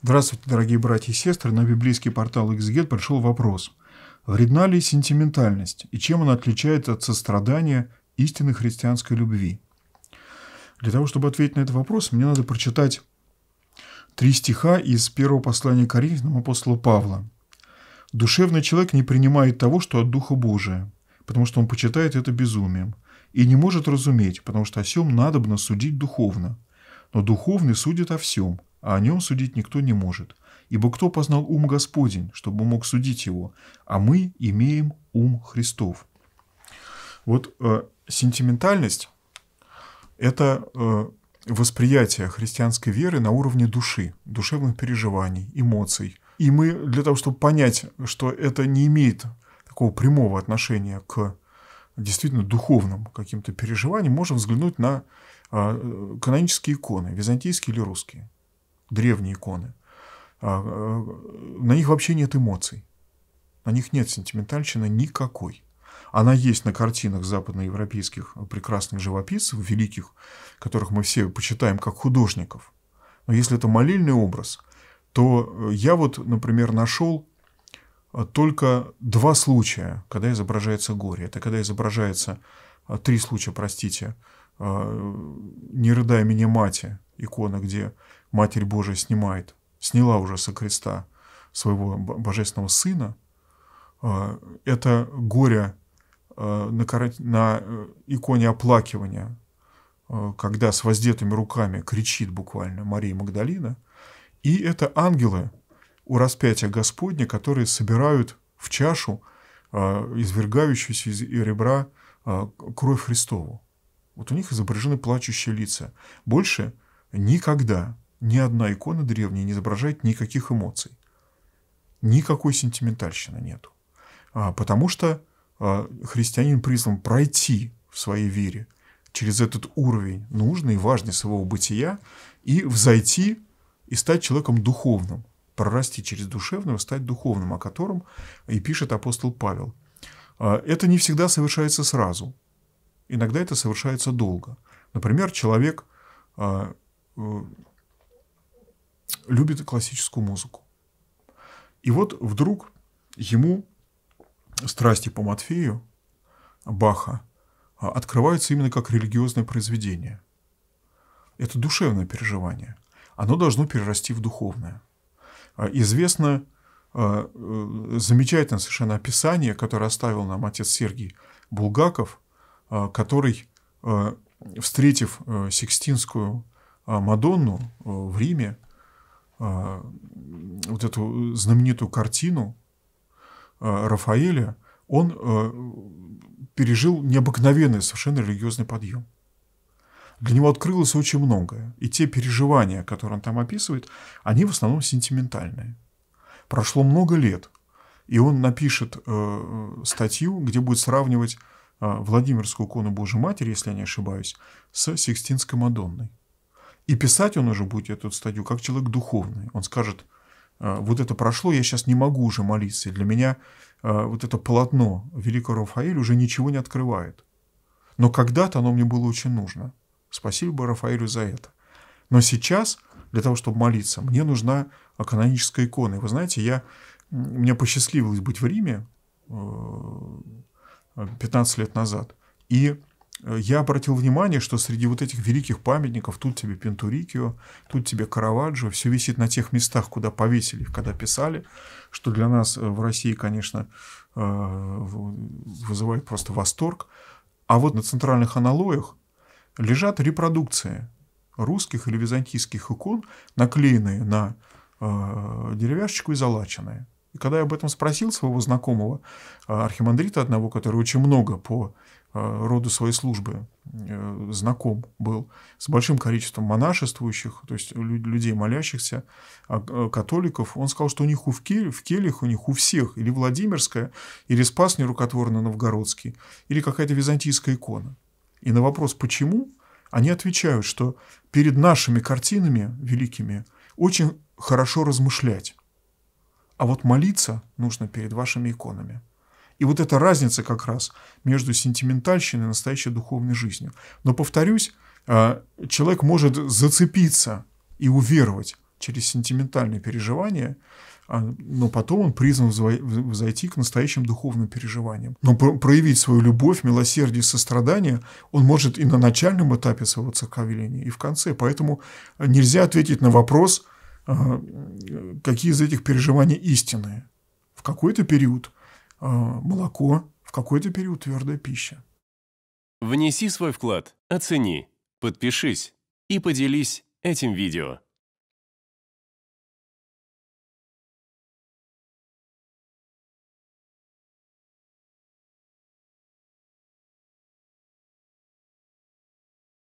Здравствуйте, дорогие братья и сестры. На библейский портал XGET пришел вопрос. Вредна ли сентиментальность и чем она отличается от сострадания истинной христианской любви? Для того, чтобы ответить на этот вопрос, мне надо прочитать три стиха из первого послания Коринфянам апостола Павла. «Душевный человек не принимает того, что от Духа Божия, потому что он почитает это безумием, и не может разуметь, потому что о всем надобно судить духовно. Но духовный судит о всем – а о нем судить никто не может. Ибо кто познал ум Господень, чтобы мог судить его, а мы имеем ум Христов. Вот э, сентиментальность – это э, восприятие христианской веры на уровне души, душевных переживаний, эмоций. И мы для того, чтобы понять, что это не имеет такого прямого отношения к действительно духовным каким-то переживаниям, можем взглянуть на э, канонические иконы, византийские или русские древние иконы. А, э, на них вообще нет эмоций. На них нет сентиментальщины никакой. Она есть на картинах западноевропейских прекрасных живописцев, великих, которых мы все почитаем как художников. Но если это молильный образ, то э, я вот, например, нашел э, только два случая, когда изображается горе. Это когда изображается три случая, простите, «Не рыдая меня, мати», икона, где Матерь Божия снимает, сняла уже со креста своего божественного сына, а, это горе а, на, на э, иконе оплакивания, а, когда с воздетыми руками кричит буквально Мария Магдалина, и это ангелы у распятия Господня, которые собирают в чашу извергающуюся из ребра кровь Христову. Вот у них изображены плачущие лица. Больше никогда ни одна икона древняя не изображает никаких эмоций. Никакой сентиментальщины нету. А, потому что а, христианин призван пройти в своей вере через этот уровень нужный и важный своего бытия и взойти и стать человеком духовным, прорасти через душевного, стать духовным, о котором и пишет апостол Павел. А, это не всегда совершается сразу. Иногда это совершается долго. Например, человек э, любит классическую музыку. И вот вдруг ему страсти по Матфею Баха а, открываются именно как религиозное произведение. Это душевное переживание. Оно должно перерасти в духовное. А, известно а, э, замечательное совершенно описание, которое оставил нам отец Сергий Булгаков, который, встретив э, Сикстинскую Мадонну э, в Риме, а, вот эту знаменитую картину а, Рафаэля, он а, пережил необыкновенный совершенно религиозный подъем. Для него открылось очень многое. И те переживания, которые он там описывает, они в основном сентиментальные. Прошло много лет, и он напишет э, статью, где будет сравнивать Владимирскую икону Божьей Матери, если я не ошибаюсь, с Сикстинской Мадонной. И писать он уже будет эту стадию как человек духовный. Он скажет, «Э, вот это прошло, я сейчас не могу уже молиться. И для меня э, вот это полотно великого Рафаэля уже ничего не открывает. Но когда-то оно мне было очень нужно. Спасибо Рафаэлю за это. Но сейчас, для того, чтобы молиться, мне нужна каноническая икона. И вы знаете, я, мне посчастливилось быть в Риме 15 э, лет назад. И я обратил внимание, что среди вот этих великих памятников, тут тебе Пентурикио, тут тебе Караваджо, все висит на тех местах, куда повесили, когда писали, что для нас э, в России, конечно, э, вызывает просто восторг. А вот на центральных аналоях лежат репродукции русских или византийских икон, наклеенные на э, деревяшечку и залаченные. И когда я об этом спросил своего знакомого архимандрита одного, который очень много по Э, роду своей службы э, знаком был с большим количеством монашествующих, то есть людей молящихся, а, э, католиков. Он сказал, что у них у в, кель, в кельях у них у всех или Владимирская, или Спас нерукотворно Новгородский, или какая-то византийская икона. И на вопрос «почему?» они отвечают, что перед нашими картинами великими очень хорошо размышлять, а вот молиться нужно перед вашими иконами – и вот эта разница как раз между сентиментальщиной и настоящей духовной жизнью. Но, повторюсь, э, человек может зацепиться и уверовать через сентиментальные переживания, а, но потом он призван зайти к настоящим духовным переживаниям. Но проявить свою любовь, милосердие, сострадание он может и на начальном этапе своего церковления, и в конце. Поэтому нельзя ответить на вопрос, а, какие из этих переживаний истинные. В какой-то период Э, молоко, в какой-то период твердая пища. Внеси свой вклад, оцени, подпишись и поделись этим видео.